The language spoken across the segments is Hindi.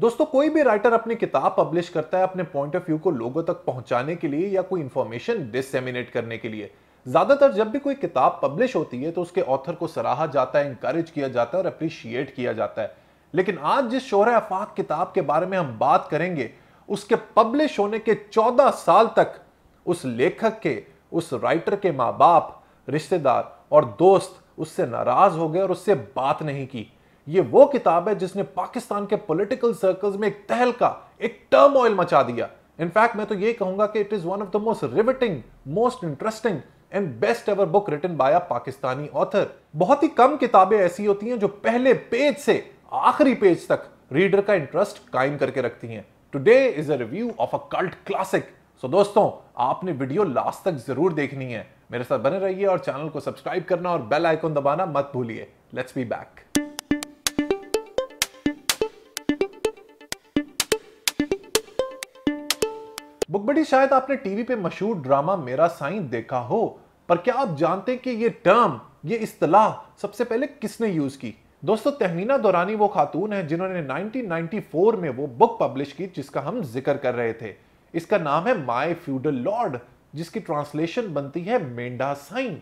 दोस्तों कोई भी राइटर अपनी किताब पब्लिश करता है अपने पॉइंट ऑफ व्यू को लोगों तक पहुंचाने के लिए या कोई इन्फॉर्मेशन डिसेमिनेट करने के लिए ज्यादातर जब भी कोई किताब पब्लिश होती है तो उसके ऑथर को सराहा जाता है इंकरेज किया जाता है और अप्रिशिएट किया जाता है लेकिन आज जिस शोर अफाक किताब के बारे में हम बात करेंगे उसके पब्लिश होने के चौदह साल तक उस लेखक के उस राइटर के माँ बाप रिश्तेदार और दोस्त उससे नाराज हो गए और उससे बात नहीं की ये वो किताब है जिसने पाकिस्तान के पॉलिटिकल सर्कल्स में एक तहलका एक टर्म ऑयल मचा दिया इनफैक्ट मैं तो ये कहूंगा कि it is one of the most riveting most interesting and best ever book written by a Pakistani author बहुत ही कम किताबें ऐसी होती हैं जो पहले पेज से आखिरी पेज तक रीडर का इंटरेस्ट कायम करके रखती हैं today is a review of a cult classic so दोस्तों आपने वीडियो लास्ट तक जरूर देखनी है मेरे साथ बने रहिए और चैनल को सब्सक्राइब करना और बेल आइकन दबाना मत भूलिए लेट्स बी बैक बुकबडी शायद आपने टीवी पे मशहूर ड्रामा मेरा साइन देखा हो पर क्या आप जानते हैं कि ये टर्म ये इस्तलाह सबसे पहले किसने यूज की दोस्तों तहमीना दौरानी वो खातून है जिन्होंने 1994 में वो बुक पब्लिश की जिसका हम जिक्र कर रहे थे इसका नाम है माई फ्यूडल लॉर्ड जिसकी ट्रांसलेशन बनती है मेंढा साइन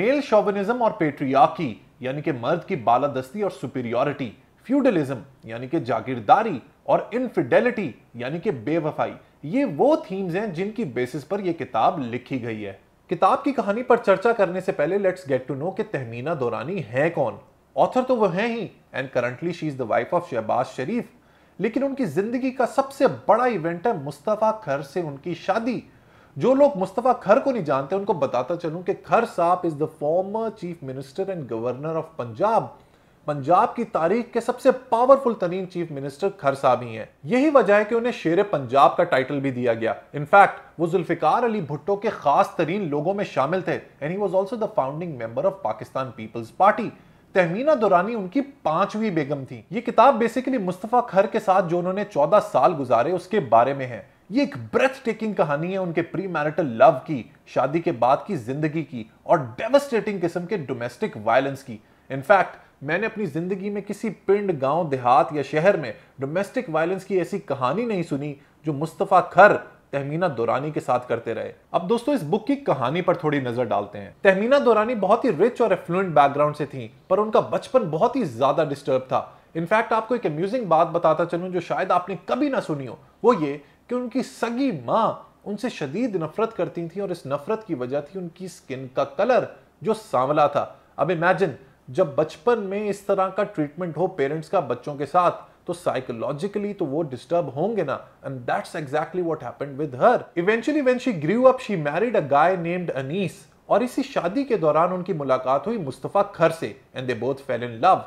मेल शोबनिज्म और पेट्रियाकी यानी कि मर्द की बालादस्ती और सुपीरियोरिटी फ्यूडलिज्म यानी कि जागीरदारी और इनफिडेलिटी यानी कि बेवफाई ये वो थीम्स हैं जिनकी बेसिस पर यह किताब लिखी गई है किताब की कहानी पर चर्चा करने से पहले लेट्स गेट टू नो कि तहमीना दौरानी है कौन ऑथर तो वह हैं ही and currently she is the wife of Shahbaz Sharif लेकिन उनकी ज़िंदगी का सबसे बड़ा इवेंट है मुस्तफ़ा खर से उनकी शादी जो लोग मुस्तफ़ा खर को नहीं जानते उनको बताता चलूं कि खर साहब is the former chief minister and governor of Punjab Punjab की तारीख के सबसे पावरफुल तरीन चीफ मिनिस्टर खर साहब ही हैं यही वजह है कि उन्हें शेर पंजाब का टाइटल भी दिया गया इनफैक्ट वो जुल्फिकार अली भुट्टो के खास तरीन लोगों में शामिल थे and he was also the founding member of Pakistan peoples party Tahmina Durrani उनकी पांचवी बेगम थी ये किताब बेसिकली मुस्तफ़ा खर के साथ जो उन्होंने चौदह साल गुजारे उसके बारे में है ये एक ब्रेथ टेकिंग कहानी है उनके प्री मैरिटल लव की शादी के बाद की जिंदगी की और डेवस्टेटिंग किस्म के डोमेस्टिक वायलेंस की इनफैक्ट मैंने अपनी ज़िंदगी में किसी पिंड गांव देहात या शहर में डोमेस्टिक वायलेंस की ऐसी कहानी नहीं सुनी जो मुस्तफ़ा खर तहमीना दौरानी के साथ करते रहे अब दोस्तों इस बुक की कहानी पर थोड़ी नजर डालते हैं तहमीना दौरानी बहुत ही रिच और एफ्लुएंट बैकग्राउंड से थी पर उनका बचपन बहुत ही ज्यादा डिस्टर्ब था इनफैक्ट आपको एक अम्यूजिंग बात बताता चलूं जो शायद आपने कभी ना सुनी हो वो ये कि उनकी सगी माँ उनसे शदीद नफरत करती थी और इस नफरत की वजह थी उनकी स्किन का कलर जो सांवला था अब इमेजिन जब बचपन में इस तरह का ट्रीटमेंट हो पेरेंट्स का बच्चों के साथ तो साइकोलॉजिकली तो वो डिस्टर्ब होंगे ना and that's exactly what happened with her eventually when she grew up she married a guy named Anees और इसी शादी के दौरान उनकी मुलाकात हुई मुस्तफ़ा खर से and they both fell in love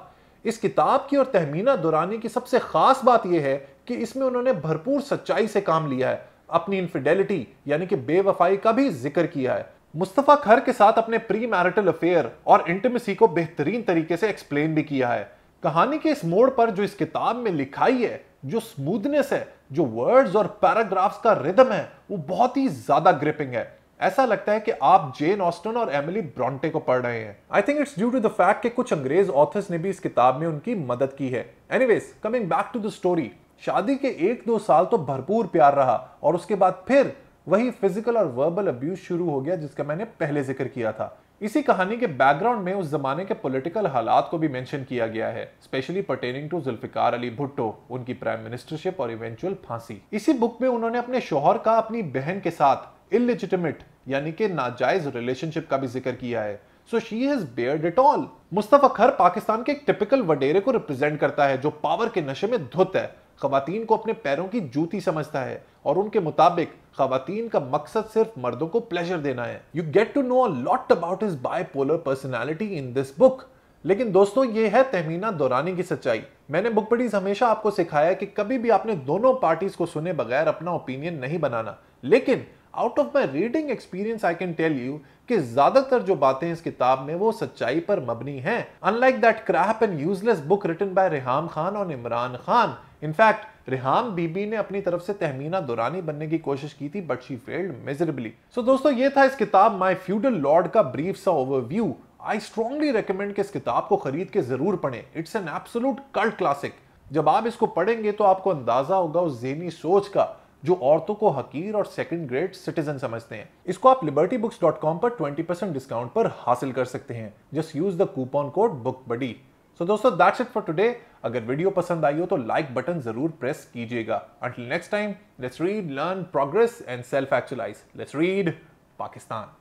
इस किताब की और तहमीना दुरानी की सबसे खास बात यह है कि इसमें उन्होंने भरपूर सच्चाई से काम लिया है अपनी इनफिडेलिटी यानी कि बेवफाई का भी जिक्र किया है मुस्तफ़ा खर के साथ अपने प्री मैरिटल अफेयर और इंटीमेसी को बेहतरीन तरीके से एक्सप्लेन भी किया है कहानी के इस मोड़ पर जो इस किताब में लिखाई है जो स्मूथनेस है जो वर्ड्स और पैराग्राफ्स का रिदम है वो बहुत ही ज्यादा ग्रिपिंग है ऐसा लगता है कि आप जेन ऑस्टन और एमिली ब्रॉन्टे को पढ़ रहे हैं I think it's due to the fact कि कुछ अंग्रेज ऑथर्स ने भी इस किताब में उनकी मदद की है anyways coming back to the story शादी के एक दो साल तो भरपूर प्यार रहा और उसके बाद फिर वही फिजिकल और वर्बल अब्यूज शुरू हो गया जिसका मैंने पहले जिक्र किया था इसी कहानी के बैकग्राउंड में उस जमाने के पॉलिटिकल हालात को भी मेंशन किया गया है specially pertaining to Zulfikar Ali Bhutto उनकी प्राइम मिनिस्टरशिप और इवेंचुअल फांसी इसी बुक में उन्होंने अपने शोहर का अपनी बहन के साथ इलिजिटिमेट यानी कि नाजायज रिलेशनशिप का भी जिक्र किया है so she has bared it all Mustafa Khar Pakistan के एक टिपिकल वडेरे को रिप्रेजेंट करता है जो पावर के नशे में धुत है खातन को अपने पैरों की जूती समझता है और उनके मुताबिक खातन का मकसद सिर्फ मर्दों को प्लेजर देना है you get to know lot about his polar personality in this book लेकिन दोस्तों ये है तहमीना दौरानी की सच्चाई मैंने बुक पढ़ीज हमेशा आपको सिखाया कि कभी भी आपने दोनों पार्टीज को सुने बगैर अपना ओपिनियन नहीं बनाना लेकिन out of my reading experience I can tell you कि ज्यादातर जो बातें इस किताब में वो सच्चाई पर मबनी हैं unlike that crap and useless book written by Reham Khan और इमरान खान इनफैक्ट रिहाम बीबी ने अपनी तरफ से तहमीना दुरानी बनने की कोशिश की थी but she failed measurably so दोस्तों ये था इस किताब माई फ्यूडल लॉर्ड का ब्रीफ सा ओवरव्यू आई स्ट्रॉन्गली रिकमेंड कि इस किताब को खरीद के जरूर पढ़ें it's an absolute cult classic जब आप इसको पढ़ेंगे तो आपको अंदाजा होगा उस जेनी सोच का जो औरतों को हकीर और सेकंड ग्रेड सिटीजन समझते हैं इसको आप लिबर्टी बुक्स डॉट कॉम पर ट्वेंटी परसेंट डिस्काउंट पर हासिल कर सकते हैं just use the coupon code book buddy so दोस्तों दैट्स इट फॉर टुडे अगर वीडियो पसंद आई हो तो लाइक बटन जरूर प्रेस कीजिएगा until next time let's read learn progress and self actualize let's read Pakistan